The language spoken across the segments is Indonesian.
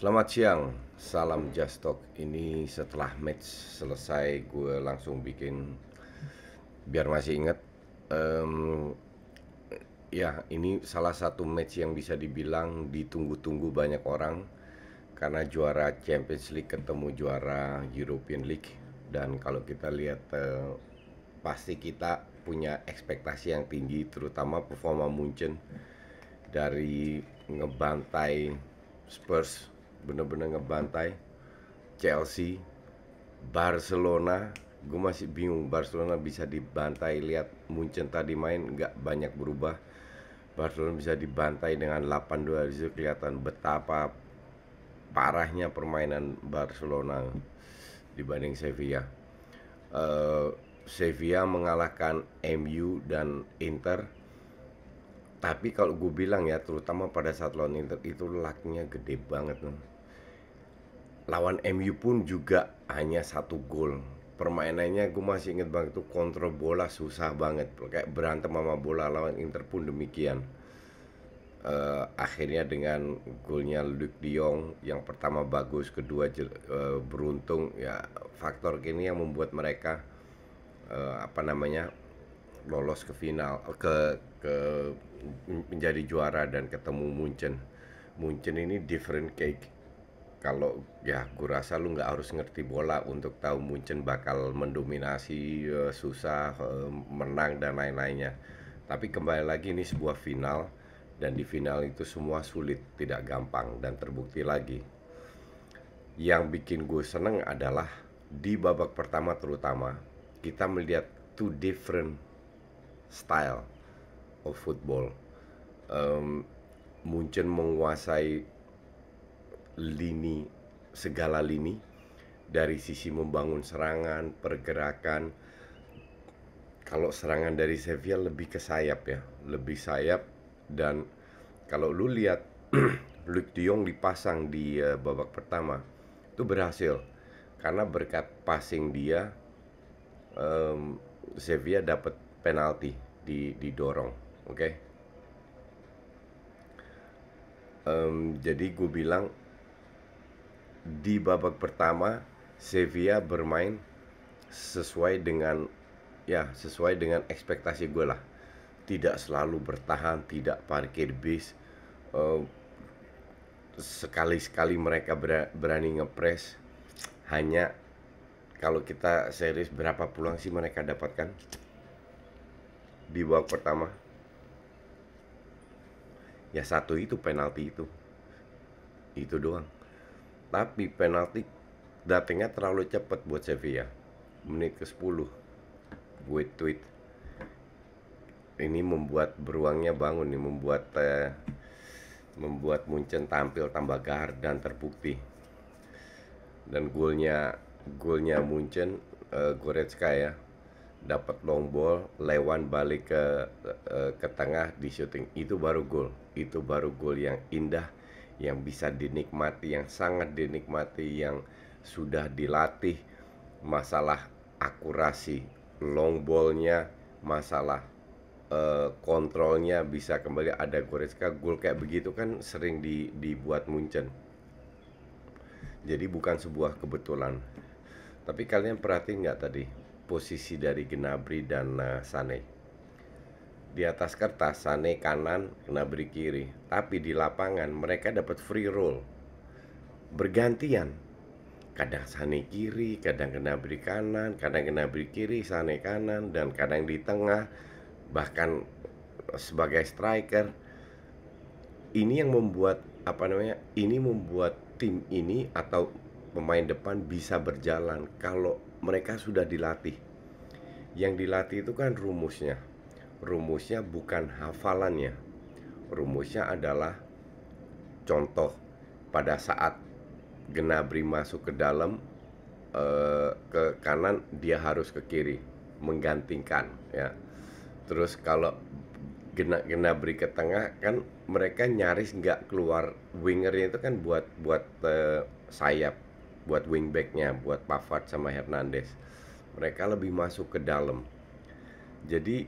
Selamat siang, salam Just Talk. Ini setelah match selesai, gue langsung bikin biar masih inget. Um, ya, ini salah satu match yang bisa dibilang ditunggu-tunggu banyak orang karena juara Champions League ketemu juara European League dan kalau kita lihat uh, pasti kita punya ekspektasi yang tinggi terutama performa Munchen dari ngebantai Spurs bener-bener ngebantai Chelsea, Barcelona. Gue masih bingung Barcelona bisa dibantai. Lihat Munchen tadi main nggak banyak berubah. Barcelona bisa dibantai dengan 8-2 itu kelihatan betapa parahnya permainan Barcelona dibanding Sevilla. Uh, Sevilla mengalahkan MU dan Inter. Tapi kalau gue bilang ya, terutama pada saat lawan Inter itu lucknya gede banget. Nih lawan MU pun juga hanya satu gol permainannya gue masih inget banget tuh kontrol bola susah banget kayak berantem sama bola lawan Inter pun demikian uh, akhirnya dengan golnya Luke De yang pertama bagus kedua uh, beruntung ya faktor ini yang membuat mereka uh, apa namanya lolos ke final ke ke menjadi juara dan ketemu Munchen Munchen ini different cake kalau ya gue rasa lu nggak harus ngerti bola untuk tahu Munchen bakal mendominasi eh, susah eh, menang dan lain-lainnya tapi kembali lagi ini sebuah final dan di final itu semua sulit tidak gampang dan terbukti lagi yang bikin gue seneng adalah di babak pertama terutama kita melihat two different style of football um, Munchen menguasai lini segala lini dari sisi membangun serangan, pergerakan. Kalau serangan dari Sevilla lebih ke sayap ya, lebih sayap dan kalau lu lihat Luke de Jong dipasang di uh, babak pertama itu berhasil karena berkat passing dia um, Sevilla dapat penalti di didorong, oke? Okay? Um, jadi gue bilang di babak pertama Sevilla bermain sesuai dengan ya sesuai dengan ekspektasi gue lah tidak selalu bertahan tidak parkir bis uh, sekali-sekali mereka berani ngepres hanya kalau kita series berapa pulang sih mereka dapatkan di babak pertama ya satu itu penalti itu itu doang tapi penalti datangnya terlalu cepat buat Sevilla. Menit ke-10 gue tweet ini membuat beruangnya bangun nih membuat eh, membuat Munchen tampil tambah gahar dan terbukti dan golnya golnya Munchen eh, Goretzka ya dapat long ball Lewan balik ke eh, ke tengah di shooting itu baru gol itu baru gol yang indah yang bisa dinikmati, yang sangat dinikmati, yang sudah dilatih masalah akurasi long ballnya, masalah uh, kontrolnya bisa kembali ada Goretzka gol kayak begitu kan sering di, dibuat Munchen. Jadi bukan sebuah kebetulan. Tapi kalian perhatiin nggak tadi posisi dari Gnabry dan uh, Sané? Di atas kertas Sane kanan kena beri kiri, tapi di lapangan mereka dapat free roll. Bergantian. Kadang Sane kiri, kadang kena beri kanan, kadang kena beri kiri, Sane kanan dan kadang di tengah bahkan sebagai striker. Ini yang membuat apa namanya? Ini membuat tim ini atau pemain depan bisa berjalan kalau mereka sudah dilatih. Yang dilatih itu kan rumusnya, rumusnya bukan hafalannya. Rumusnya adalah contoh pada saat Genabri masuk ke dalam eh, ke kanan dia harus ke kiri menggantikan ya. Terus kalau Genabri ke tengah kan mereka nyaris nggak keluar wingernya itu kan buat buat eh, sayap, buat wingbacknya, buat Pavard sama Hernandez. Mereka lebih masuk ke dalam. Jadi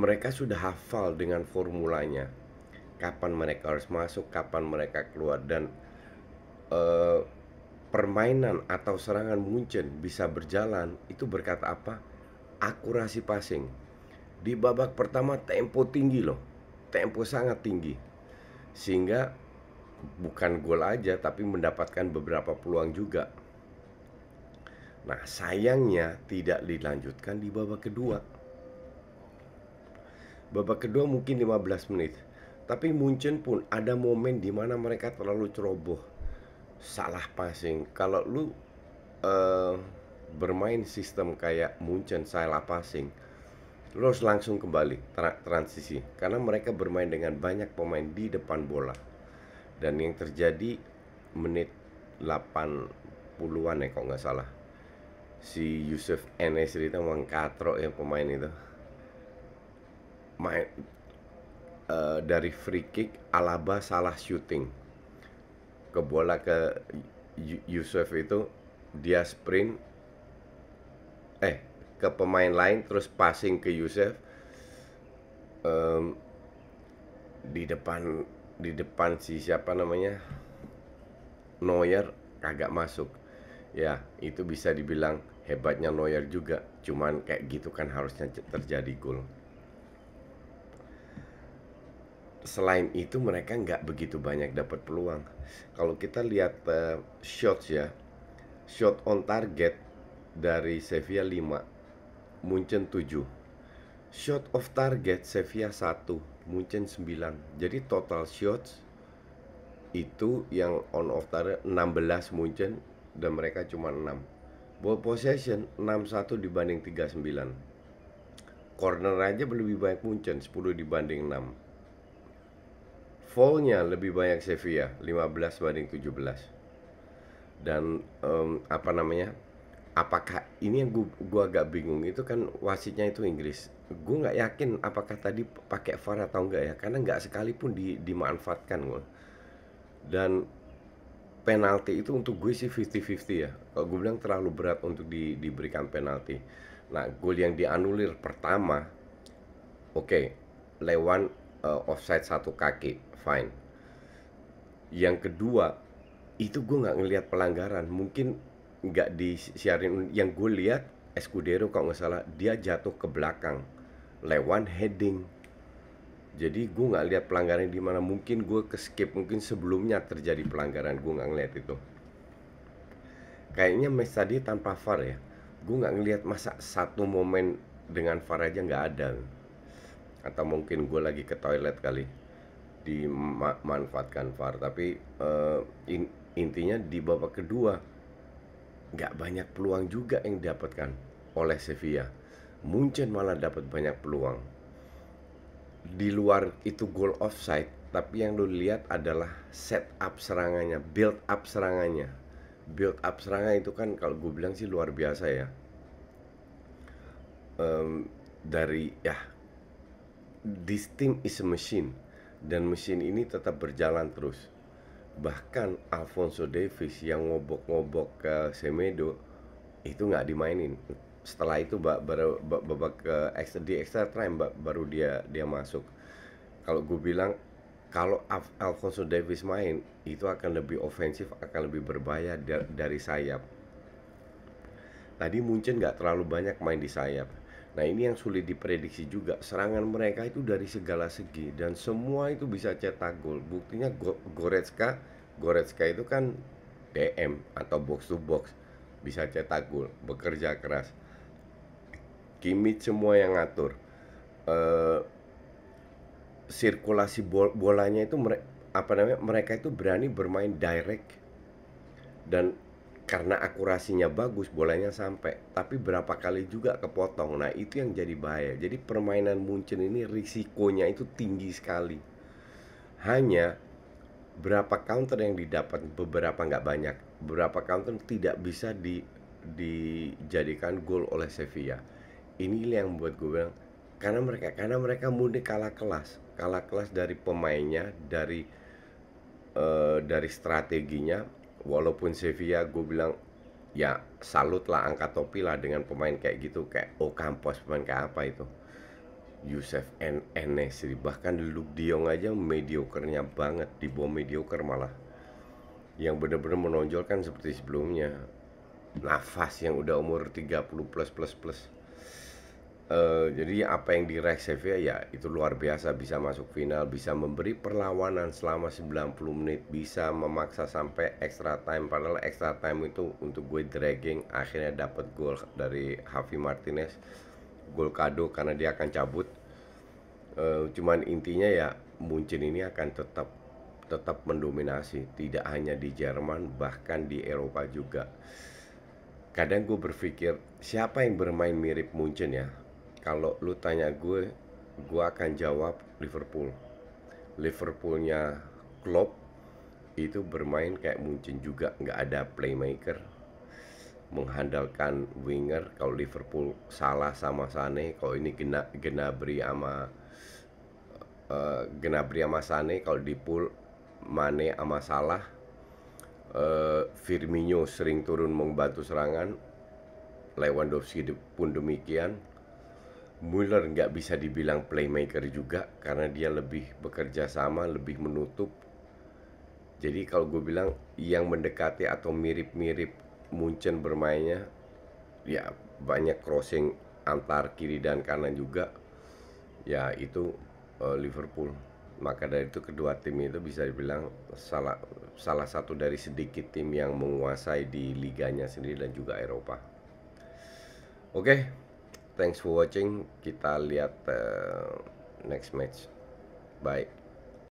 mereka sudah hafal dengan formulanya kapan mereka harus masuk kapan mereka keluar dan eh, permainan atau serangan Munchen bisa berjalan itu berkat apa akurasi passing di babak pertama tempo tinggi loh tempo sangat tinggi sehingga bukan gol aja tapi mendapatkan beberapa peluang juga Nah, sayangnya tidak dilanjutkan di babak kedua. Babak kedua mungkin 15 menit. Tapi Munchen pun ada momen di mana mereka terlalu ceroboh. Salah passing. Kalau lu uh, bermain sistem kayak Munchen salah passing, lu harus langsung kembali tra transisi karena mereka bermain dengan banyak pemain di depan bola. Dan yang terjadi menit 80-an ya kalau nggak salah si Yusuf Enes itu emang ya pemain itu main uh, eh, dari free kick Alaba salah shooting ke bola ke Yusuf itu dia sprint eh ke pemain lain terus passing ke Yusuf um, di depan di depan si siapa namanya Neuer kagak masuk ya itu bisa dibilang hebatnya Neuer juga cuman kayak gitu kan harusnya terjadi gol selain itu mereka nggak begitu banyak dapat peluang. Kalau kita lihat uh, shots ya, shot on target dari Sevilla 5, Munchen 7. Shot of target Sevilla 1, Munchen 9. Jadi total shots itu yang on off target 16 Munchen dan mereka cuma 6. Ball possession 61 dibanding 39. Corner aja lebih banyak Munchen 10 dibanding 6 Volnya lebih banyak Sevilla 15 banding 17 dan um, apa namanya apakah ini yang gua, gua agak bingung itu kan wasitnya itu Inggris gue nggak yakin apakah tadi pakai VAR atau enggak ya karena nggak sekalipun di, dimanfaatkan gua. dan penalti itu untuk gue sih 50-50 ya kalau gue bilang terlalu berat untuk di, diberikan penalti nah gol yang dianulir pertama oke okay, Lewan uh, offside satu kaki, fine. Yang kedua, itu gue nggak ngelihat pelanggaran, mungkin nggak disiarin. Yang gue lihat Escudero kalau nggak salah dia jatuh ke belakang, lewan heading. Jadi gue nggak lihat pelanggaran di mana mungkin gue ke skip mungkin sebelumnya terjadi pelanggaran gue nggak ngeliat itu. Kayaknya match tadi tanpa VAR ya. Gue nggak ngelihat masa satu momen dengan VAR aja nggak ada atau mungkin gue lagi ke toilet kali dimanfaatkan VAR tapi uh, in, intinya di babak kedua nggak banyak peluang juga yang didapatkan oleh Sevilla Munchen malah dapat banyak peluang di luar itu goal offside tapi yang lu lihat adalah set up serangannya build up serangannya build up serangan itu kan kalau gue bilang sih luar biasa ya um, dari ya this team is a machine dan mesin ini tetap berjalan terus. Bahkan Alfonso Davis yang ngobok-ngobok ke Semedo itu nggak dimainin. Setelah itu baru babak ke eh, extra, di extra time baru dia dia masuk. Kalau gue bilang kalau Alfonso Davis main itu akan lebih ofensif, akan lebih berbahaya dari sayap. Tadi Munchen nggak terlalu banyak main di sayap Nah ini yang sulit diprediksi juga. Serangan mereka itu dari segala segi dan semua itu bisa cetak gol. Buktinya Goretzka, Goretzka itu kan DM atau box to box bisa cetak gol, bekerja keras. Kimmich semua yang ngatur. Eh, sirkulasi bol bolanya itu apa namanya mereka itu berani bermain direct dan karena akurasinya bagus bolanya sampai tapi berapa kali juga kepotong nah itu yang jadi bahaya jadi permainan Munchen ini risikonya itu tinggi sekali hanya berapa counter yang didapat beberapa nggak banyak Berapa counter tidak bisa di dijadikan gol oleh Sevilla ini yang buat gue bilang karena mereka karena mereka murni kalah kelas kalah kelas dari pemainnya dari uh, dari strateginya walaupun Sevilla gue bilang ya salut lah angkat topi lah dengan pemain kayak gitu kayak Ocampos oh, pemain kayak apa itu Yusuf N Enesri bahkan Luke Diong aja mediokernya banget di bawah medioker malah yang bener-bener menonjolkan seperti sebelumnya nafas yang udah umur 30 plus plus plus Eh, jadi apa yang diraih Sevilla ya itu luar biasa bisa masuk final, bisa memberi perlawanan selama 90 menit, bisa memaksa sampai extra time padahal extra time itu untuk gue dragging akhirnya dapat gol dari Javi Martinez. Gol kado karena dia akan cabut. Uh, cuman intinya ya Munchen ini akan tetap tetap mendominasi tidak hanya di Jerman bahkan di Eropa juga. Kadang gue berpikir siapa yang bermain mirip Munchen ya kalau lu tanya gue gue akan jawab Liverpool Liverpoolnya Klopp itu bermain kayak Munchen juga nggak ada playmaker menghandalkan winger kalau Liverpool salah sama Sane kalau ini gena Genabri sama uh, eh, Genabri sama Sane kalau di pool Mane sama Salah uh, Firmino sering turun membantu serangan Lewandowski pun demikian Muller nggak bisa dibilang playmaker juga karena dia lebih bekerja sama, lebih menutup. Jadi kalau gue bilang yang mendekati atau mirip-mirip Munchen bermainnya, ya banyak crossing antar kiri dan kanan juga. Ya itu uh, Liverpool. Maka dari itu kedua tim itu bisa dibilang salah salah satu dari sedikit tim yang menguasai di liganya sendiri dan juga Eropa. Oke. Okay thanks for watching kita lihat uh, next match bye